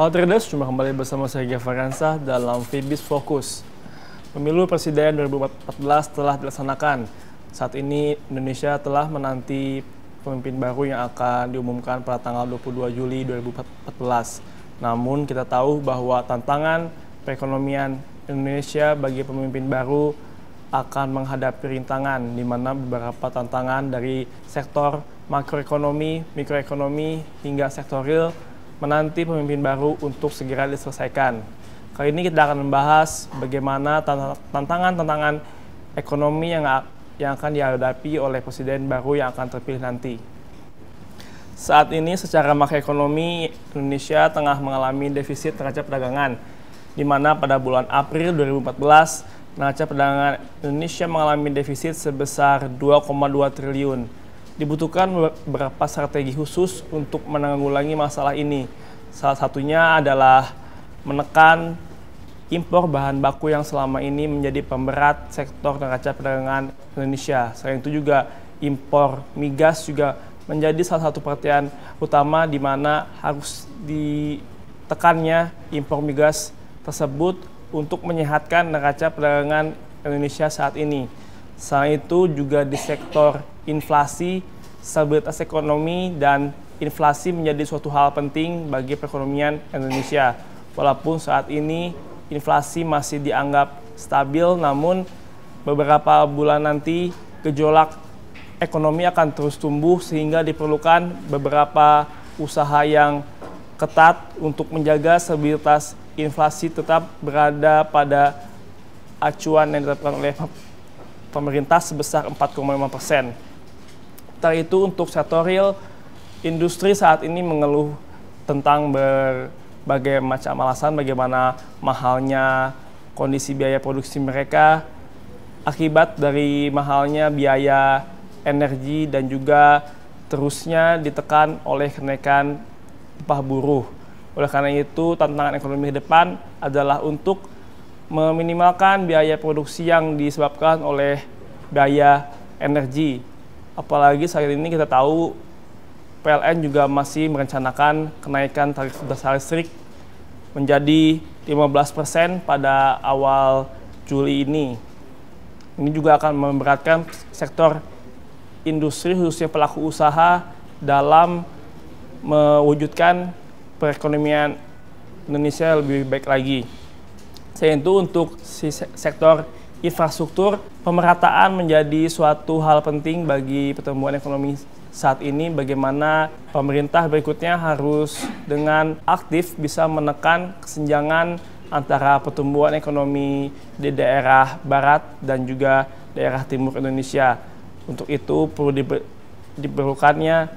Halo traders, cuma kembali bersama saya Giavaransa dalam Fibis Fokus. Pemilu Presiden 2014 telah dilaksanakan. Saat ini Indonesia telah menanti pemimpin baru yang akan diumumkan pada tanggal 22 Juli 2014. Namun kita tahu bahwa tantangan perekonomian Indonesia bagi pemimpin baru akan menghadapi rintangan di mana beberapa tantangan dari sektor makroekonomi, mikroekonomi hingga sektor real menanti pemimpin baru untuk segera diselesaikan. Kali ini kita akan membahas bagaimana tantangan-tantangan ekonomi yang yang akan dihadapi oleh presiden baru yang akan terpilih nanti. Saat ini secara makroekonomi Indonesia tengah mengalami defisit neraca perdagangan di mana pada bulan April 2014 neraca perdagangan Indonesia mengalami defisit sebesar 2,2 triliun dibutuhkan beberapa strategi khusus untuk menanggulangi masalah ini. Salah satunya adalah menekan impor bahan baku yang selama ini menjadi pemberat sektor neraca perdagangan Indonesia. Selain itu juga impor migas juga menjadi salah satu perhatian utama di mana harus ditekannya impor migas tersebut untuk menyehatkan neraca perdagangan Indonesia saat ini. Selain itu juga di sektor inflasi, stabilitas ekonomi, dan inflasi menjadi suatu hal penting bagi perekonomian Indonesia. Walaupun saat ini inflasi masih dianggap stabil, namun beberapa bulan nanti gejolak ekonomi akan terus tumbuh sehingga diperlukan beberapa usaha yang ketat untuk menjaga stabilitas inflasi tetap berada pada acuan yang ditetapkan oleh pemerintah sebesar 4,5 persen. itu untuk sektor real, industri saat ini mengeluh tentang berbagai macam alasan bagaimana mahalnya kondisi biaya produksi mereka akibat dari mahalnya biaya energi dan juga terusnya ditekan oleh kenaikan upah buruh. Oleh karena itu, tantangan ekonomi ke depan adalah untuk meminimalkan biaya produksi yang disebabkan oleh biaya energi. Apalagi saat ini kita tahu PLN juga masih merencanakan kenaikan tarif dasar listrik menjadi 15% pada awal Juli ini. Ini juga akan memberatkan sektor industri khususnya pelaku usaha dalam mewujudkan perekonomian Indonesia lebih baik lagi yaitu untuk si sektor infrastruktur, pemerataan menjadi suatu hal penting bagi pertumbuhan ekonomi saat ini bagaimana pemerintah berikutnya harus dengan aktif bisa menekan kesenjangan antara pertumbuhan ekonomi di daerah barat dan juga daerah timur Indonesia. Untuk itu perlu diperlukannya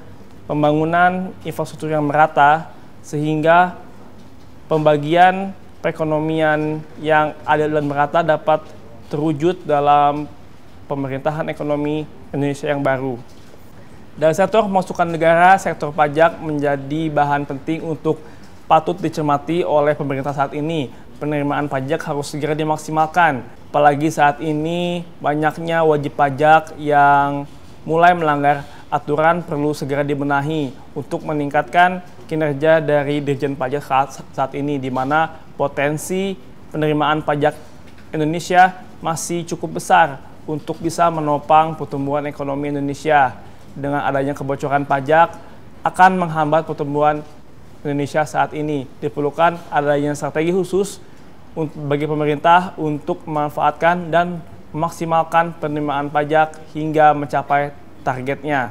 pembangunan infrastruktur yang merata sehingga pembagian perekonomian yang adil dan merata dapat terwujud dalam pemerintahan ekonomi Indonesia yang baru. Dari sektor masukan negara, sektor pajak menjadi bahan penting untuk patut dicermati oleh pemerintah saat ini. Penerimaan pajak harus segera dimaksimalkan, apalagi saat ini banyaknya wajib pajak yang mulai melanggar aturan perlu segera dibenahi untuk meningkatkan kinerja dari Dirjen Pajak saat, saat ini, di mana potensi penerimaan pajak Indonesia masih cukup besar untuk bisa menopang pertumbuhan ekonomi Indonesia. Dengan adanya kebocoran pajak akan menghambat pertumbuhan Indonesia saat ini. Diperlukan adanya strategi khusus bagi pemerintah untuk memanfaatkan dan memaksimalkan penerimaan pajak hingga mencapai targetnya.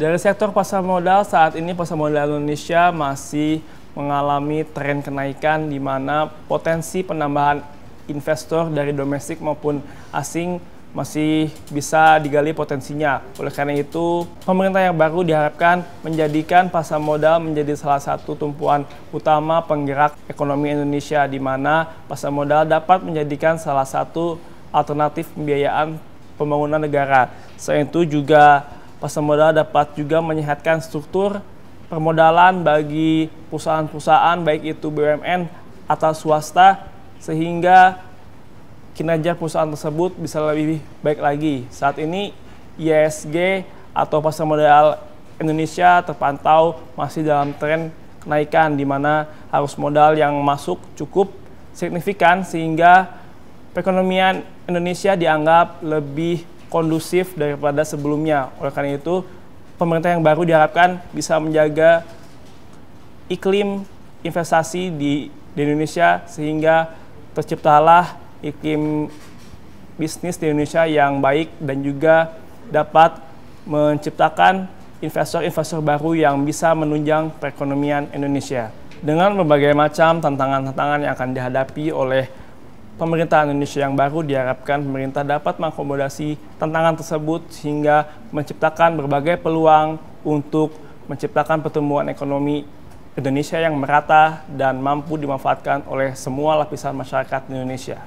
Dari sektor pasar modal, saat ini pasar modal Indonesia masih mengalami tren kenaikan di mana potensi penambahan investor dari domestik maupun asing masih bisa digali potensinya. Oleh karena itu, pemerintah yang baru diharapkan menjadikan pasar modal menjadi salah satu tumpuan utama penggerak ekonomi Indonesia di mana pasar modal dapat menjadikan salah satu alternatif pembiayaan pembangunan negara. Selain itu juga pasar modal dapat juga menyehatkan struktur permodalan bagi perusahaan-perusahaan baik itu BUMN atau swasta sehingga kinerja perusahaan tersebut bisa lebih baik lagi. Saat ini ISG atau pasar modal Indonesia terpantau masih dalam tren kenaikan di mana arus modal yang masuk cukup signifikan sehingga perekonomian Indonesia dianggap lebih kondusif daripada sebelumnya. Oleh karena itu, pemerintah yang baru diharapkan bisa menjaga iklim investasi di, di Indonesia sehingga terciptalah iklim bisnis di Indonesia yang baik dan juga dapat menciptakan investor-investor baru yang bisa menunjang perekonomian Indonesia. Dengan berbagai macam tantangan-tantangan yang akan dihadapi oleh pemerintahan Indonesia yang baru diharapkan pemerintah dapat mengakomodasi tantangan tersebut sehingga menciptakan berbagai peluang untuk menciptakan pertumbuhan ekonomi Indonesia yang merata dan mampu dimanfaatkan oleh semua lapisan masyarakat di Indonesia.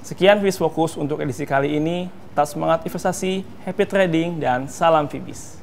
Sekian Fis Fokus untuk edisi kali ini. Tetap semangat investasi, happy trading, dan salam Fibis.